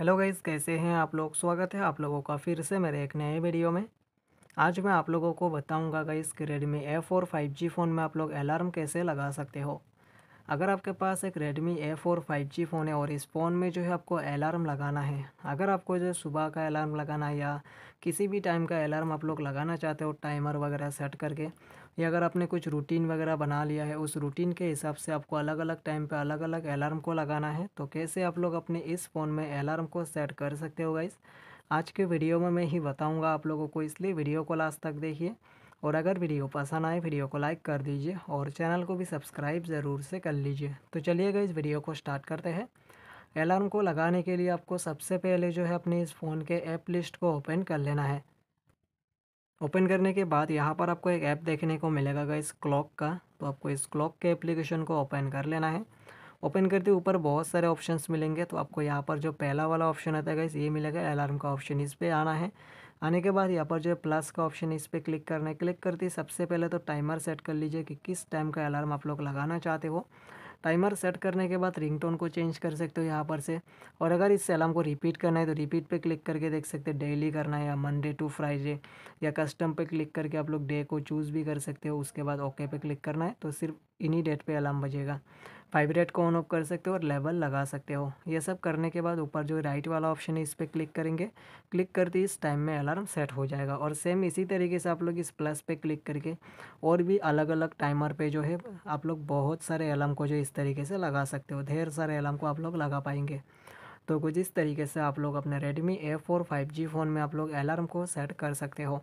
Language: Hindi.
हेलो गाइज़ कैसे हैं आप लोग स्वागत है आप लोगों का फिर से मेरे एक नए वीडियो में आज मैं आप लोगों को बताऊंगा गाइज़ कि Redmi A four five G phone में आप लोग अलार्म कैसे लगा सकते हो अगर आपके पास एक फोर फाइव जी फ़ोन है और इस फ़ोन में जो है आपको अलार्म लगाना है अगर आपको जो सुबह का अलार्म लगाना है या किसी भी टाइम का अलार्म आप लोग लगाना चाहते हो टाइमर वगैरह सेट करके या अगर आपने कुछ रूटीन वगैरह बना लिया है उस रूटीन के हिसाब से आपको अलग अलग टाइम पर अलग अलग अलार्म को लगाना है तो कैसे आप लोग अपने इस फ़ोन में अलार्म को सेट कर सकते हो गाइस आज के वीडियो में मैं ही बताऊँगा आप लोगों को इसलिए वीडियो को लास्ट तक देखिए और अगर वीडियो पसंद आए वीडियो को लाइक कर दीजिए और चैनल को भी सब्सक्राइब ज़रूर से कर लीजिए तो चलिएगा इस वीडियो को स्टार्ट करते हैं अलार्म को लगाने के लिए आपको सबसे पहले जो है अपने इस फ़ोन के ऐप लिस्ट को ओपन कर लेना है ओपन करने के बाद यहाँ पर आपको एक ऐप देखने को मिलेगा इस क्लॉक का तो आपको इस क्लॉक के एप्लीकेशन को ओपन कर लेना है ओपन करते ऊपर बहुत सारे ऑप्शन मिलेंगे तो आपको यहाँ पर जो पहला वाला ऑप्शन आता है इस ये मिलेगा अलार्म का ऑप्शन इस पर आना है आने के बाद यहाँ पर जो है प्लस का ऑप्शन इस पर क्लिक करना है क्लिक करते सबसे पहले तो टाइमर सेट कर लीजिए कि किस टाइम का अलार्म आप लोग लगाना चाहते हो टाइमर सेट करने के बाद रिंगटोन को चेंज कर सकते हो यहाँ पर से और अगर इस अलार्म को रिपीट करना है तो रिपीट पे क्लिक करके देख सकते हैं डेली करना है या मंडे टू फ्राइडे या कस्टम पे क्लिक करके आप लोग डे को चूज़ भी कर सकते हो उसके बाद ओके पे क्लिक करना है तो सिर्फ इन्हीं डेट पे अलार्म बजेगा वाइब्रेट को ऑन ऑफ कर सकते हो और लेवल लगा सकते हो ये सब करने के बाद ऊपर जो राइट वाला ऑप्शन है इस पर क्लिक करेंगे क्लिक करते ही इस टाइम में अलार्म सेट हो जाएगा और सेम इसी तरीके से आप लोग इस प्लस पे क्लिक करके और भी अलग अलग टाइमर पे जो है आप लोग बहुत सारे अलार्म को जो इस तरीके से लगा सकते हो ढेर सारे अलार्म को आप लोग लगा पाएंगे तो कुछ इस तरीके से आप लोग अपने Redmi A four five G phone में आप लोग अलार्म को सेट कर सकते हो